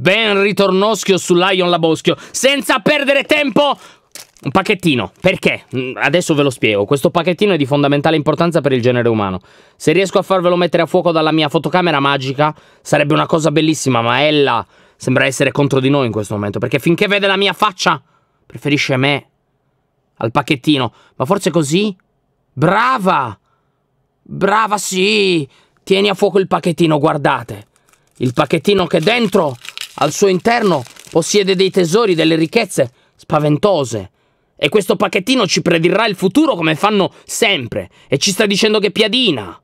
Ben ritornoschio su Lion Laboschio. Senza perdere tempo, un pacchettino. Perché? Mm, adesso ve lo spiego. Questo pacchettino è di fondamentale importanza per il genere umano. Se riesco a farvelo mettere a fuoco dalla mia fotocamera magica, sarebbe una cosa bellissima, ma ella sembra essere contro di noi in questo momento. Perché finché vede la mia faccia, preferisce me al pacchettino. Ma forse così? Brava! Brava, sì! Tieni a fuoco il pacchettino, guardate. Il pacchettino che dentro al suo interno possiede dei tesori, delle ricchezze spaventose. E questo pacchettino ci predirà il futuro come fanno sempre. E ci sta dicendo che Piadina,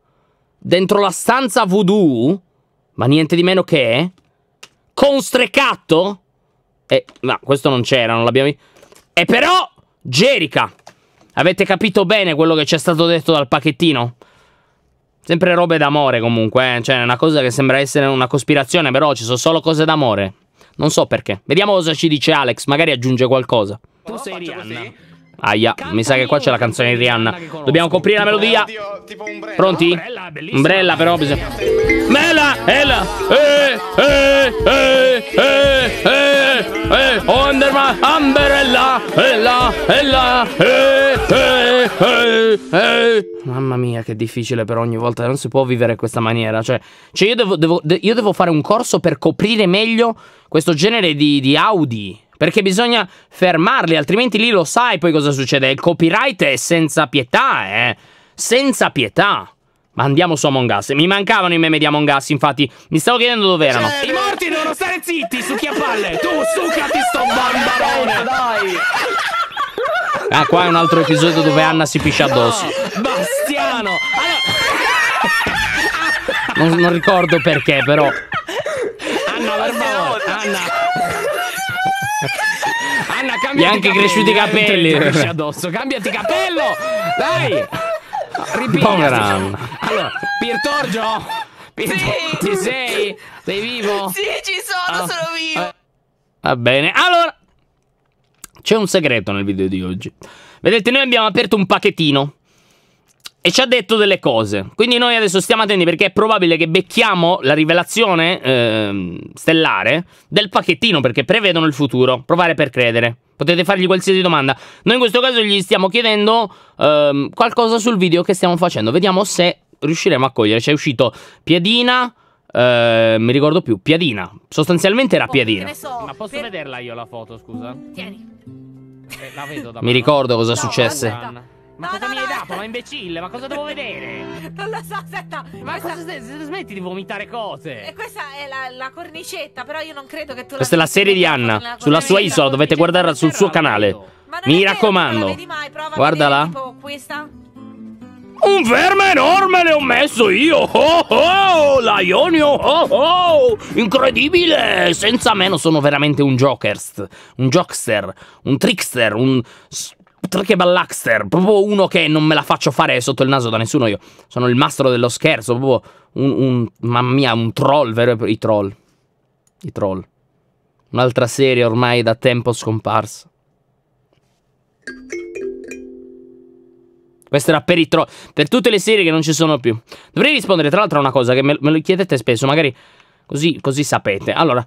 dentro la stanza voodoo, ma niente di meno che... Constrecatto? E... No, questo non c'era, non l'abbiamo... E però... Jerica! Avete capito bene quello che ci è stato detto dal pacchettino? Sempre robe d'amore comunque, eh? cioè una cosa che sembra essere una cospirazione, però ci sono solo cose d'amore. Non so perché. Vediamo cosa ci dice Alex, magari aggiunge qualcosa. Tu sei Rihanna. Aia, mi sa che qua c'è la canzone di Rihanna. Dobbiamo coprire la melodia. Pronti? Umbrella però bisogna... Mela! Ella! Eh! Eh! Eh! Eh! Eh! Eh! Underma! Eh, Umbrella! Ella! Ella! Eh! Ehi, ehi. Mamma mia, che difficile per ogni volta. Non si può vivere in questa maniera. Cioè, cioè io, devo, devo, de io, devo, fare un corso per coprire meglio questo genere di, di Audi. Perché bisogna fermarli, altrimenti lì lo sai poi cosa succede. Il copyright è senza pietà, eh. Senza pietà. Ma andiamo su Among Us. Mi mancavano i meme di Among Us, infatti. Mi stavo chiedendo dove erano. Cioè, I morti devono stare zitti, palle. Tu, succhiati sto bambarone, dai. Ah, qua è un altro episodio dove Anna si piscia addosso. No, Bastiano! Allora... Non, non, ricordo perché, però. Anna, per favore, Anna. Anna, cambia. Gli anche cresciuti i capelli. Eh, piscia addosso, cambiati capello! Dai! Ripiglia. Povera Anna. Allora, Piertorgio? Piertorgio? Sì. Ci sei? Sei vivo? Sì, ci sono, allora. Ah. sono vivo. Va bene. Allora, c'è un segreto nel video di oggi. Vedete, noi abbiamo aperto un pacchettino e ci ha detto delle cose. Quindi noi adesso stiamo attenti perché è probabile che becchiamo la rivelazione eh, stellare del pacchettino perché prevedono il futuro. Provare per credere. Potete fargli qualsiasi domanda. Noi in questo caso gli stiamo chiedendo eh, qualcosa sul video che stiamo facendo. Vediamo se riusciremo a cogliere. C'è uscito Piedina, eh, mi ricordo più, piadina. Sostanzialmente era oh, piadina. So, Ma posso per... vederla io la foto, scusa? Tieni. Eh, la vedo da Mi mano. ricordo cosa no, successe. Ma no, cosa no, mi hai dato? Ma imbecille, ma cosa devo vedere? Non lo so, aspetta. Ma questa... cosa smetti di vomitare cose? E questa è la, la, cornicetta, però io non credo che tu la Questa è la serie di Anna, sulla sua isola, dovete guardarla sul suo canale. Mi raccomando. Guardala. Tipo questa? Un verme enorme le ho messo io! Oh oh! La Ionio! Oh oh! Incredibile! Senza meno sono veramente un jokerst, un jockster, un trickster, un... Perché proprio uno che non me la faccio fare sotto il naso da nessuno io. Sono il mastro dello scherzo, proprio un, un mamma mia, un troll vero I troll. I troll. Un'altra serie ormai da tempo scomparsa. Questo era per i troll. Per tutte le serie che non ci sono più. Dovrei rispondere, tra l'altro, a una cosa che me, me lo chiedete spesso, magari così, così sapete. Allora,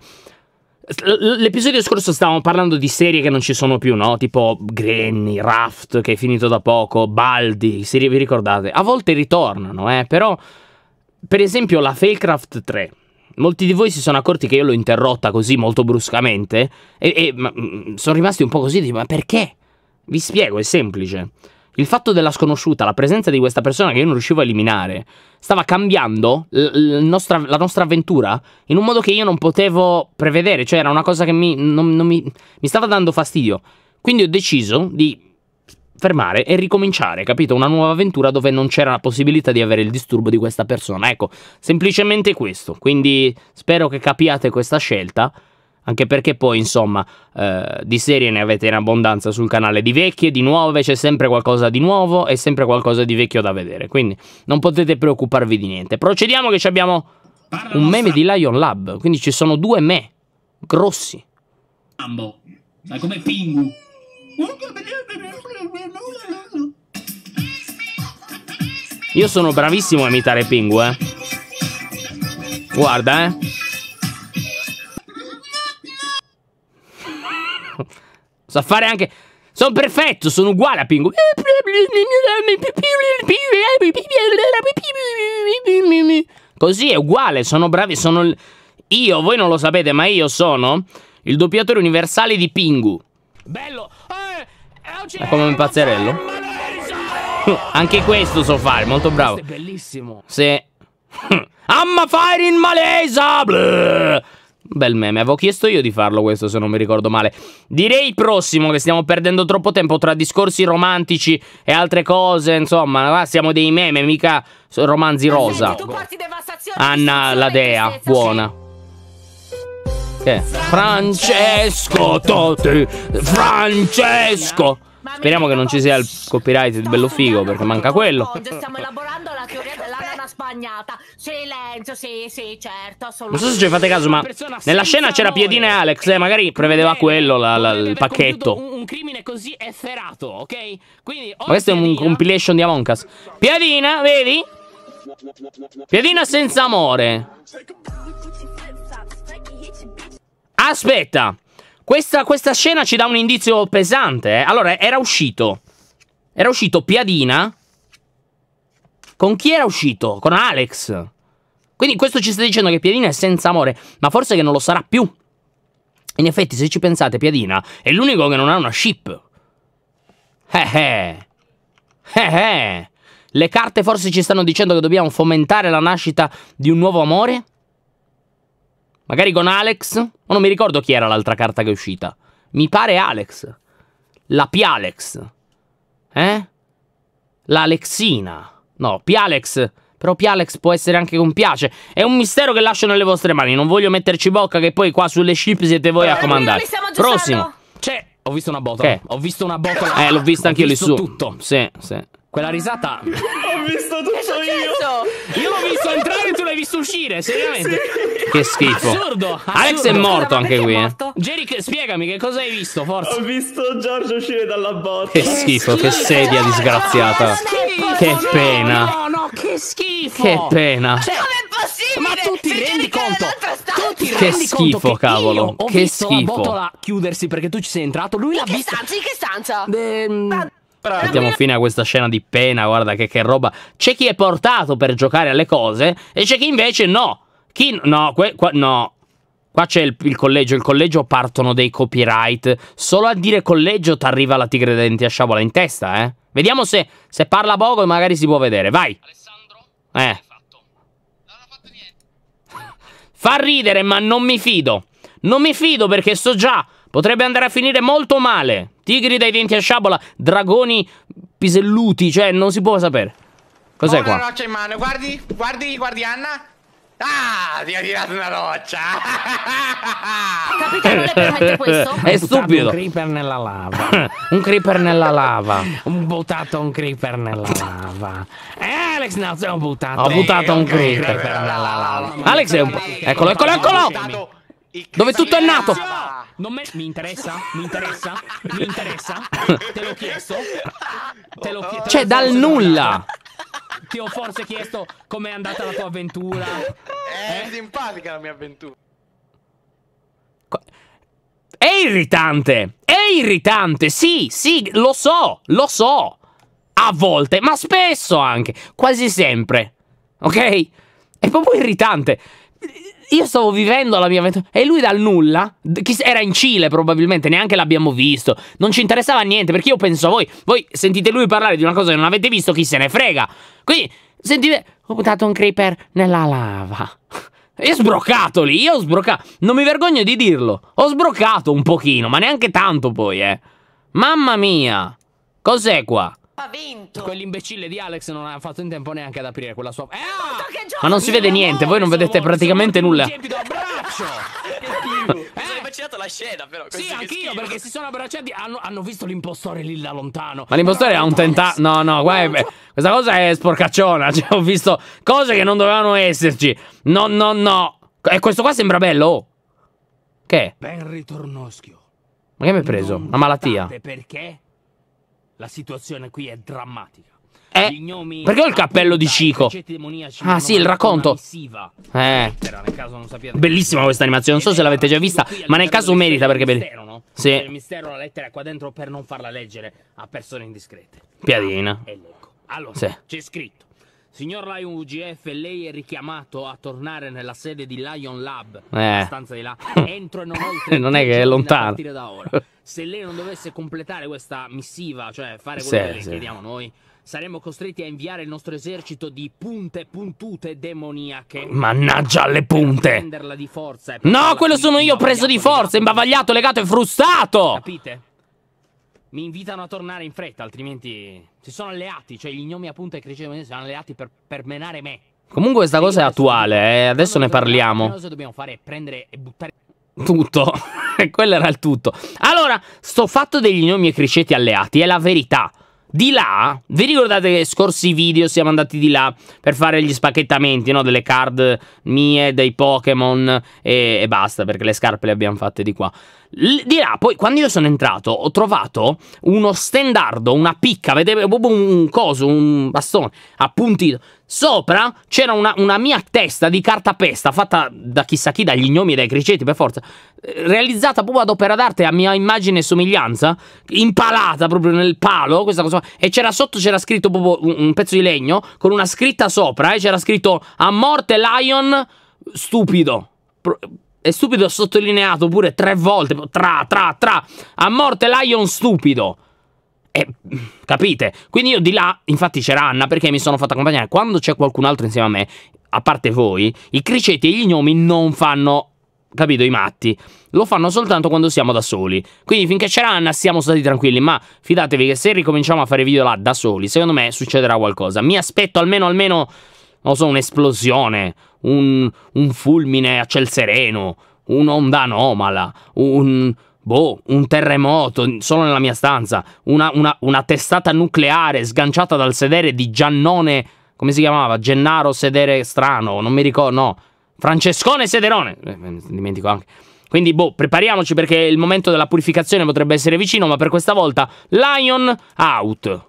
L'episodio scorso stavamo parlando di serie che non ci sono più, no? Tipo Granny, Raft, che è finito da poco, Baldi, serie vi ricordate? A volte ritornano, eh, però... Per esempio la Failcraft 3. Molti di voi si sono accorti che io l'ho interrotta così molto bruscamente e, e sono rimasti un po' così, di, ma perché? Vi spiego, è semplice. Il fatto della sconosciuta, la presenza di questa persona che io non riuscivo a eliminare, stava cambiando nostra, la nostra avventura in un modo che io non potevo prevedere, cioè era una cosa che mi, non, non mi, mi stava dando fastidio. Quindi ho deciso di fermare e ricominciare, capito? Una nuova avventura dove non c'era la possibilità di avere il disturbo di questa persona. Ecco, semplicemente questo. Quindi spero che capiate questa scelta anche perché poi insomma eh, di serie ne avete in abbondanza sul canale di vecchie, di nuove, c'è sempre qualcosa di nuovo e sempre qualcosa di vecchio da vedere, quindi non potete preoccuparvi di niente. Procediamo che abbiamo un meme di Lion Lab, quindi ci sono due me, grossi. Ambo, ma come Pingu. Io sono bravissimo a imitare Pingu, eh. Guarda, eh. So fare anche... Sono perfetto, sono uguale a Pingu. Così è uguale, sono bravi, sono... Io, voi non lo sapete, ma io sono il doppiatore universale di Pingu. Bello! Eh, è come un pazzerello. Anche questo so fare, molto bravo. Questo è bellissimo. Sì. Amma fire in malesa! Bleh. Bel meme, avevo chiesto io di farlo questo se non mi ricordo male. Direi prossimo che stiamo perdendo troppo tempo tra discorsi romantici e altre cose, insomma, ah, siamo dei meme, mica romanzi rosa. Anna la dea, buona. Che? Francesco Totti, Francesco. Speriamo che non ci sia il copyright di bello figo perché manca quello. Stiamo elaborando la teoria sbagnata. Silenzio, sì, sì, certo, assolutamente. Non so se ci fate caso, ma nella scena c'era Piedina e Alex, eh, magari prevedeva quello la, la, il pacchetto. Un, crimine così efferato, ok? Quindi, ma questo è un compilation di Amoncas. Piedina, vedi? Piedina senza amore. Aspetta. Questa, questa scena ci dà un indizio pesante. Eh. Allora, era uscito. Era uscito Piadina con chi era uscito? Con Alex. Quindi questo ci sta dicendo che Piadina è senza amore, ma forse che non lo sarà più. In effetti, se ci pensate, Piadina è l'unico che non ha una ship. Eh eh. Eh eh. Le carte forse ci stanno dicendo che dobbiamo fomentare la nascita di un nuovo amore? Magari con Alex? Ma non mi ricordo chi era l'altra carta che è uscita. Mi pare Alex. La Pialex. Eh? L'Alexina. No, Pialex. Però Pialex può essere anche compiace. È un mistero che lascio nelle vostre mani. Non voglio metterci bocca che poi qua sulle ship siete voi a eh, comandare. Prossimo. C'è... Cioè, ho visto una botola. Che? Ho visto una botola. Eh, l'ho vista anch'io lì su. Ho visto tutto. Sì, sì. Quella risata... ho visto tutto io. Io l'ho visto entrare e tu l'hai visto uscire, seriamente. Sì. Che schifo. Assurdo. Assurdo. Alex è morto anche qui. Eh. Jerry, spiegami che cosa hai visto, forza. Ho visto Giorgio uscire dalla botola. Che schifo, che sedia disgraziata schifo! Che pena! No, no, che schifo! Che pena! Cioè, ma tu ti rendi conto? Tu ti che rendi schifo, conto che cavolo! Che visto schifo! Ho la chiudersi perché tu ci sei entrato. Lui l'ha visto. Stanza, in che stanza? De... Ehm, ah, Mettiamo fine a questa scena di pena, guarda che, che roba. C'è chi è portato per giocare alle cose e c'è chi invece no. Chi no, que, qua, no, Qua c'è il, il, collegio, il collegio partono dei copyright. Solo a dire collegio ti arriva la tigre denti a sciabola in testa, eh. Vediamo se, se parla poco e magari si può vedere. Vai. Alessandro? Eh. Fa ridere, ma non mi fido. Non mi fido perché so già, potrebbe andare a finire molto male. Tigri dai denti a sciabola, dragoni piselluti, cioè non si può sapere. Cos'è qua? Una roccia in mano, guardi, guardi, guardi Anna. Ah, ti ha tirato una roccia! Capitano, le permette questo? È stupido! Un creeper nella lava. un creeper nella lava. Ho buttato un creeper nella lava. Eh, Alex, no, ho buttato. Ho buttato un creeper. nella lava. Alex è un... po'. Eccolo, eccolo, eccolo! Dove tutto è nato? Non me... Mi interessa? Mi interessa? Mi interessa? Te l'ho chiesto? Te l'ho chiesto? Cioè, dal nulla! Ti ho forse chiesto com'è andata la tua avventura. È eh? simpatica la mia avventura. È irritante. È irritante. Sì, sì, lo so, lo so. A volte, ma spesso anche. Quasi sempre. Ok? È proprio irritante. Io stavo vivendo la mia avventura. E lui dal nulla. Era in Cile probabilmente, neanche l'abbiamo visto. Non ci interessava niente, perché io penso a voi. Voi sentite lui parlare di una cosa che non avete visto, chi se ne frega. Quindi, sentite... Ho buttato un creeper nella lava. e ho sbroccato lì, io ho sbroccato. Non mi vergogno di dirlo. Ho sbroccato un pochino, ma neanche tanto poi, eh. Mamma mia. Cos'è qua? spavento. Quell'imbecille di Alex non ha fatto in tempo neanche ad aprire quella sua. Eh, ah! Ma non si vede niente, voi non vedete praticamente nulla. Eh? Eh? Mi sono immaginato la scena, però. Sì, anch'io, perché si sono abbracciati. Hanno, hanno visto l'impostore lì da lontano. Ma l'impostore ha un tentato. No, no, guarda. Questa cosa è sporcacciona. Cioè, ho visto cose che non dovevano esserci. No, no, no. E questo qua sembra bello. Oh. Che? Ben ritornoschio. Ma che mi hai preso? Una malattia. Perché? La situazione qui è drammatica. Eh, perché ho il cappello di Cico? Ah sì, il racconto Eh Bellissima questa animazione, non so se l'avete già vista Ma nel caso merita perché è bellissima no? Sì Il mistero la lettera è qua dentro per non farla leggere a persone indiscrete Piadina ah, Allora, sì. c'è scritto Signor Lion UGF, lei è richiamato a tornare nella sede di Lion Lab, eh. stanza di là, entro e non oltre. non è che è lontano. Se lei non dovesse completare questa missiva, cioè fare quello sì, che sì. chiediamo noi, saremmo costretti a inviare il nostro esercito di punte puntute demoniache. Mannaggia le punte! no, quello sono io preso di forza, imbavagliato, legato e frustato! Capite? Mi invitano a tornare in fretta, altrimenti si sono alleati, cioè gli gnomi appunto e Crescendo sono alleati per, per menare me. Comunque questa cosa è attuale, eh. adesso ne parliamo. Cosa dobbiamo fare? Prendere e buttare... Tutto. Quello era il tutto. Allora, sto fatto degli gnomi e criceti alleati è la verità. Di là, vi ricordate che scorsi video siamo andati di là per fare gli spacchettamenti, no? Delle card mie, dei Pokémon e, e, basta, perché le scarpe le abbiamo fatte di qua. L di là, poi, quando io sono entrato, ho trovato uno stendardo, una picca, vedete, proprio un coso, un bastone appuntito. Sopra c'era una, una, mia testa di cartapesta fatta da chissà chi, dagli gnomi e dai criceti per forza, eh, realizzata proprio ad opera d'arte a mia immagine e somiglianza, impalata proprio nel palo, questa cosa. E c'era sotto c'era scritto proprio un, un, pezzo di legno con una scritta sopra e eh, c'era scritto a morte Lion stupido. Pro è stupido sottolineato pure tre volte, tra, tra, tra, a morte Lion stupido. Capite? Quindi io di là, infatti c'era Anna perché mi sono fatto accompagnare. Quando c'è qualcun altro insieme a me, a parte voi, i criceti e gli gnomi non fanno, capito, i matti. Lo fanno soltanto quando siamo da soli. Quindi finché c'era Anna siamo stati tranquilli, ma fidatevi che se ricominciamo a fare video là da soli, secondo me succederà qualcosa. Mi aspetto almeno, almeno, non so, un'esplosione, un, un fulmine a ciel sereno, un'onda anomala, un boh, un terremoto solo nella mia stanza, una, una, una testata nucleare sganciata dal sedere di Giannone, come si chiamava? Gennaro Sedere Strano, non mi ricordo, no, Francescone Sederone, eh, dimentico anche. Quindi, boh, prepariamoci perché il momento della purificazione potrebbe essere vicino, ma per questa volta Lion out.